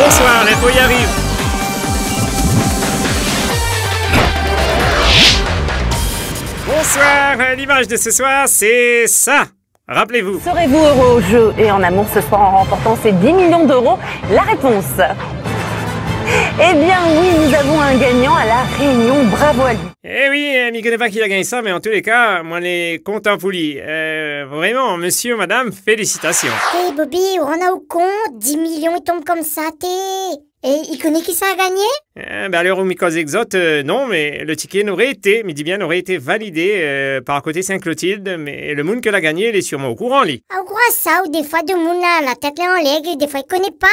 Bonsoir, la y arrive! Bonsoir, l'image de ce soir, c'est ça! Rappelez-vous. Serez-vous heureux au jeu et en amour ce soir en remportant ces 10 millions d'euros La réponse Eh bien oui, avons un gagnant à la Réunion. Bravo à lui. Eh oui, je eh, ne connais pas qui a gagné ça, mais en tous les cas, moi, je suis content pour Euh, vraiment, monsieur, madame, félicitations. Hey Bobby, on a au compte 10 millions, ils tombent comme ça, t'es... Et il connaît qui ça a gagné Eh ben À l'heure où non, mais le ticket n'aurait été, mais dis bien, aurait été validé euh, par côté Saint-Clotilde, mais le Moon qui l'a gagné, il est sûrement au courant, lui. Ah, au courant, ça, ou des fois, de Moon, là, la tête là en l'air, des fois, il connaît pas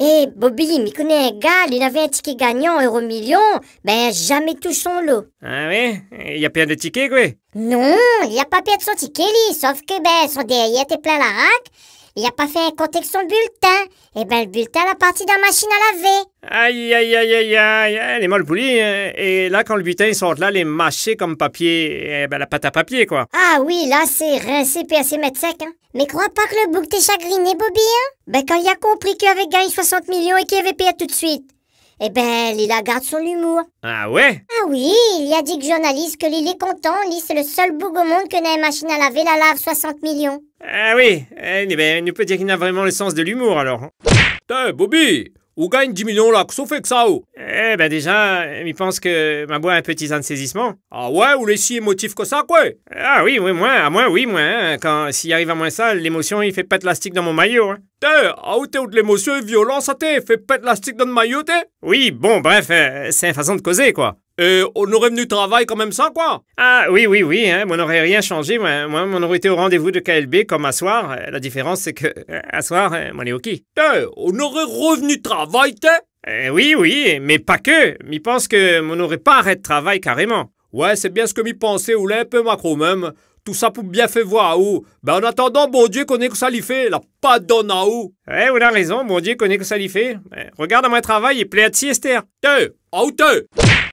eh Bobby, m'y connaît un gars, il avait un ticket gagnant euro million, ben jamais touche son lot. Ah oui? Il y a plein de tickets, quoi? Non, il a pas perdu son ticket, lui, sauf que ben son derrière était plein la raque. Il a pas fait un avec son bulletin. Eh ben, le bulletin, a parti dans la machine à laver. Aïe, aïe, aïe, aïe, aïe, elle est molle poulie. Hein. Et là, quand le bulletin sort là, est mâché comme papier, eh ben, la pâte à papier, quoi. Ah oui, là, c'est rincé puis assez mettre sec, hein. Mais crois pas que le bouc t'est chagriné, Bobby, hein? Ben, quand il a compris qu'il avait gagné 60 millions et qu'il avait payé tout de suite, eh ben, Lila garde son humour. Ah ouais Ah oui, il y a que Journaliste que est Content c'est le seul boug au monde que n'a une machine à laver la lave 60 millions. Ah oui, eh, eh ben, ne peut dire qu'il n'a vraiment le sens de l'humour alors. Hein. Putain, Bobby ou gagne 10 millions là, fait que ça ou? Oh. Eh ben déjà, euh, il pense que ma boîte un petit de saisissement. Ah ouais, ou les si émotifs que ça, quoi Ah oui, oui, moi, à moi, oui, moi, hein. quand s'il arrive à moi ça, l'émotion, il fait pète plastique dans mon maillot, hein. T'es, ah ou t'es où de l'émotion et violence, t'es, fait pète plastique dans le maillot, t'es Oui, bon, bref, euh, c'est une façon de causer, quoi. Euh, on aurait venu travailler quand même sans, quoi Ah oui, oui, oui, hein, on n'aurait rien changé. Moi, moi, on aurait été au rendez-vous de KLB comme à soir. Euh, la différence, c'est que euh, à soir, on est au qui on aurait revenu travailler, t'es Oui, oui, mais pas que. Je pense que on n'aurait pas arrêté de travail carrément. Ouais, c'est bien ce que m'y pensait, ou un peu macro même. Tout ça pour bien faire voir à où. Ben en attendant, bon Dieu connaît que ça l'y fait, la pas donne à où. Ouais, on a raison, bon Dieu connaît que ça l'y fait. regarde à mon travail, il plaît à Tiester. T'es,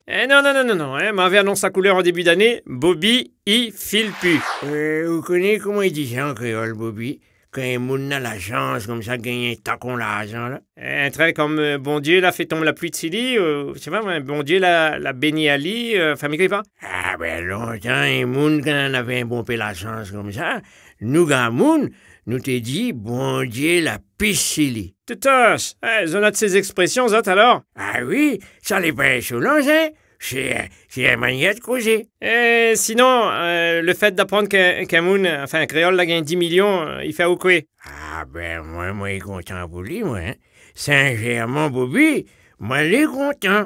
eh non, non, non, non, non, hein. m'avait annoncé sa couleur en début d'année, Bobby y file plus. Euh, vous connaissez comment il dit ça en créole, Bobby Quand il monde la chance comme ça, gagne un tacon l'argent, là. Un trait comme euh, Bon Dieu, l'a fait tomber la pluie de Silly, euh, je sais pas, Bon Dieu, la, béni Ali, euh, enfin, m'écrit pas Ah, ben, longtemps, il monde quand on avait un bon peu la chance comme ça, nous, gars, nous t'ai dit, bon Dieu, la piscili. Tutos, eh, a de ces expressions, zot alors. Ah oui, ça les pas soulage, hein? C'est euh, un manière de causer. Eh, sinon, euh, le fait d'apprendre qu'un enfin un créole, a gagné 10 millions, euh, il fait au quoi? Ah ben, moi, moi, il est content pour lui, moi. Hein? Saint-Germain-Bobby, moi, il est content.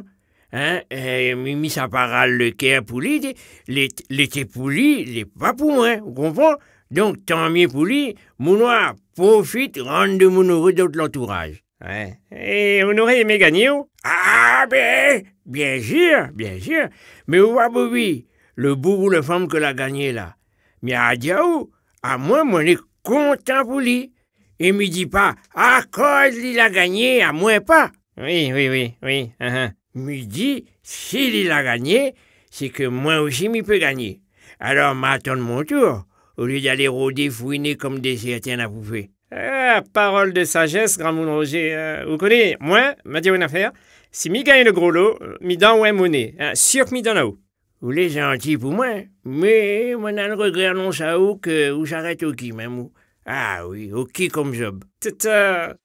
Hein, euh, mis sa parole le cœur pour lui, l'été pour lui, il pas pour moi, hein, vous comprenez? Donc, tant mieux pour lui, Mounoir profite, de mon heureux de l'entourage. Ouais. Et on aurait aimé gagner, Ah, ben, bien sûr, bien sûr. Mais où va Bobby Le bout ou femme que l'a gagné, là. Mais à Diaou, à moi, moi, on content pour lui. Et me dit pas, à cause il a gagné, à moi pas. Oui, oui, oui, oui. Uh Me dit, s'il a gagné, c'est que moi aussi je peux gagner. Alors m'attends mon tour au lieu d'aller rôder, fouiner comme des chiens à bouffer. Ah, parole de sagesse, grand Mon Roger. Euh, vous connaissez, moi, m'a dit une affaire. Si mi gagne le gros lot, euh, mi ou ouais monnaie. Hein, sûr que donne Vous les gentil pour moi, hein, mais moi a le regret non ça que où j'arrête au qui, même. Ah oui, au qui comme job. Tata.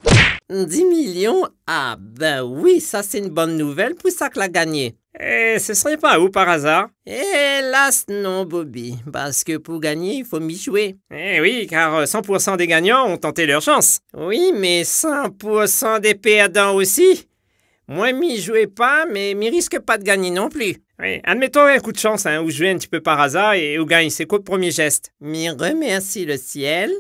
10 euh. millions? Ah ben oui, ça c'est une bonne nouvelle pour ça que l'a gagné. Et eh, ce serait pas ou par hasard Hélas non, Bobby, parce que pour gagner, il faut m'y jouer. Eh oui, car 100% euh, des gagnants ont tenté leur chance. Oui, mais 100% des perdants aussi. Moi, m'y jouais pas, mais m'y risque pas de gagner non plus. Oui, admettons un coup de chance, hein, où je un petit peu par hasard et où gagne, c'est quoi le premier geste M'y remercie le ciel,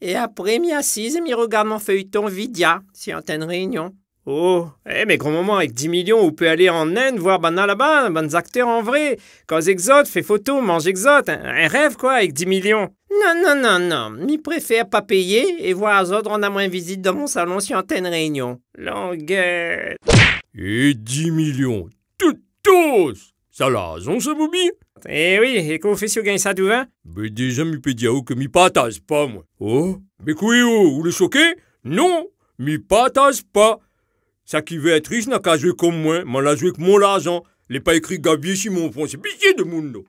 et après m'y assise et m'y regarde mon feuilleton Vidia, si une réunion. Oh, eh, mais gros moment, avec 10 millions, on peut aller en Inde voir bana là-bas, bons acteurs en vrai. cause exote, fais photo, mange exote. Un, rêve, quoi, avec 10 millions. Non, non, non, non. Mi préfère pas payer et voir Azod rendre à moins visite dans mon salon sur antenne réunion. Longue. Et 10 millions. Tous Ça l'a raison, ce Bobby Eh oui, et si vous gagne ça tout va Mais déjà, mi vous que mi partage pas, moi. Oh Mais quoi oh, vous le choquez Non Mi partage pas ça qui veut être riche n'a qu'à jouer comme moi, mais la joué avec mon argent. Il n'est pas écrit mon Simon, c'est pitié de monde.